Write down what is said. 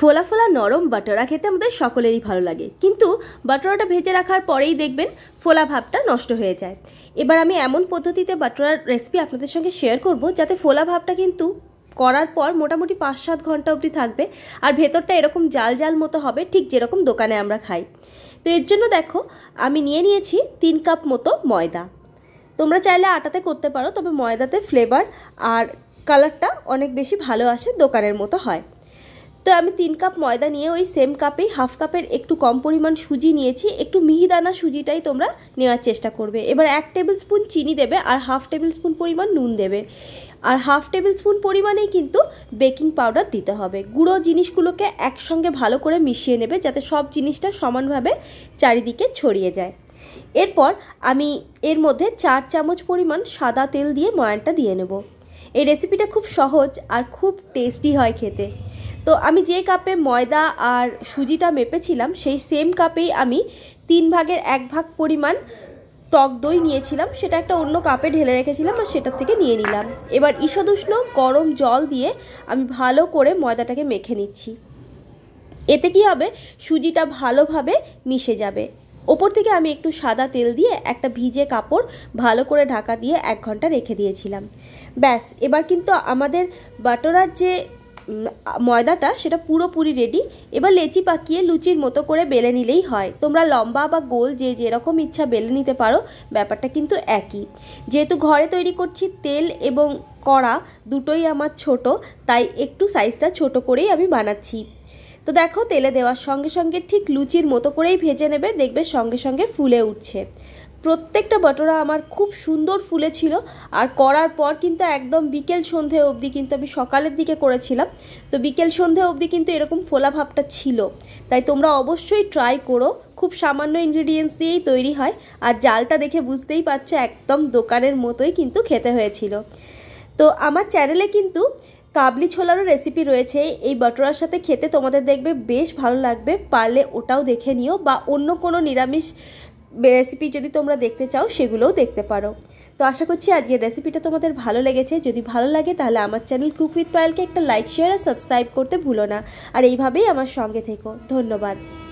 ফোলা ফোলা নরম বাটারা খেতে আমাদের সকলেরই ভালো লাগে কিন্তু বাটোরাটা ভেজে রাখার পরেই দেখবেন ফোলা ভাবটা নষ্ট হয়ে যায় এবার আমি এমন পদ্ধতিতে বাটোরার রেসিপি আপনাদের সঙ্গে শেয়ার করব যাতে ফোলা ভাবটা কিন্তু করার পর মোটামুটি পাঁচ সাত ঘন্টা অবধি থাকবে আর ভেতরটা এরকম জাল জাল মতো হবে ঠিক যেরকম দোকানে আমরা খাই তো এর জন্য দেখো আমি নিয়ে নিয়েছি তিন কাপ মতো ময়দা তোমরা চাইলে আটাতে করতে পারো তবে ময়দাতে ফ্লেভার আর কালারটা অনেক বেশি ভালো আসে দোকানের মতো হয় তো আমি তিন কাপ ময়দা নিয়ে ওই সেম কাপেই হাফ কাপের একটু কম পরিমাণ সুজি নিয়েছি একটু মিহিদানা সুজিটাই তোমরা নেওয়ার চেষ্টা করবে এবার এক টেবিল স্পুন চিনি দেবে আর হাফ টেবিল স্পুন পরিমাণ নুন দেবে আর হাফ টেবিল স্পুন পরিমাণেই কিন্তু বেকিং পাউডার দিতে হবে গুঁড়ো জিনিসগুলোকে একসঙ্গে ভালো করে মিশিয়ে নেবে যাতে সব জিনিসটা সমানভাবে চারিদিকে ছড়িয়ে যায় এরপর আমি এর মধ্যে চার চামচ পরিমাণ সাদা তেল দিয়ে ময়ানটা দিয়ে নেবো এই রেসিপিটা খুব সহজ আর খুব টেস্টি হয় খেতে তো আমি যে কাপে ময়দা আর সুজিটা মেপেছিলাম সেই সেম কাপেই আমি তিন ভাগের এক ভাগ পরিমাণ টক দই নিয়েছিলাম সেটা একটা অন্য কাপে ঢেলে রেখেছিলাম আর সেটার থেকে নিয়ে নিলাম এবার ঈষদুষ্ণ গরম জল দিয়ে আমি ভালো করে ময়দাটাকে মেখে নিচ্ছি এতে কি হবে সুজিটা ভালোভাবে মিশে যাবে ওপর থেকে আমি একটু সাদা তেল দিয়ে একটা ভিজে কাপড় ভালো করে ঢাকা দিয়ে এক ঘন্টা রেখে দিয়েছিলাম ব্যাস এবার কিন্তু আমাদের বাটোরার যে ময়দাটা সেটা পুরোপুরি রেডি এবার লেচি পাকিয়ে লুচির মতো করে বেলে নিলেই হয় তোমরা লম্বা বা গোল যে যেরকম ইচ্ছা বেলে নিতে পারো ব্যাপারটা কিন্তু একই যেহেতু ঘরে তৈরি করছি তেল এবং কড়া দুটোই আমার ছোট তাই একটু সাইজটা ছোট করেই আমি বানাচ্ছি তো দেখো তেলে দেওয়ার সঙ্গে সঙ্গে ঠিক লুচির মতো করেই ভেজে নেবে দেখবে সঙ্গে সঙ্গে ফুলে উঠছে প্রত্যেকটা বটোরা আমার খুব সুন্দর ফুলে ছিল আর করার পর কিন্তু একদম বিকেল সন্ধে অবধি কিন্তু আমি সকালের দিকে করেছিলাম তো বিকেল সন্ধে অবধি কিন্তু এরকম ফোলা ভাবটা ছিল তাই তোমরা অবশ্যই ট্রাই করো খুব সামান্য ইনগ্রিডিয়েন্টস দিয়েই তৈরি হয় আর জালটা দেখে বুঝতেই পারছো একদম দোকানের মতোই কিন্তু খেতে হয়েছিল তো আমার চ্যানেলে কিন্তু কাবলি ছোলারও রেসিপি রয়েছে এই বটরার সাথে খেতে তোমাদের দেখবে বেশ ভালো লাগবে পারলে ওটাও দেখে নিও বা অন্য কোনো নিরামিষ রেসিপি যদি তোমরা দেখতে চাও সেগুলোও দেখতে পারো তো আশা করছি আজকের রেসিপিটা তোমাদের ভালো লেগেছে যদি ভালো লাগে তাহলে আমার চ্যানেল কুক উইথ পায়েলকে একটা লাইক শেয়ার আর সাবস্ক্রাইব করতে ভুলো না আর এইভাবেই আমার সঙ্গে থেকো ধন্যবাদ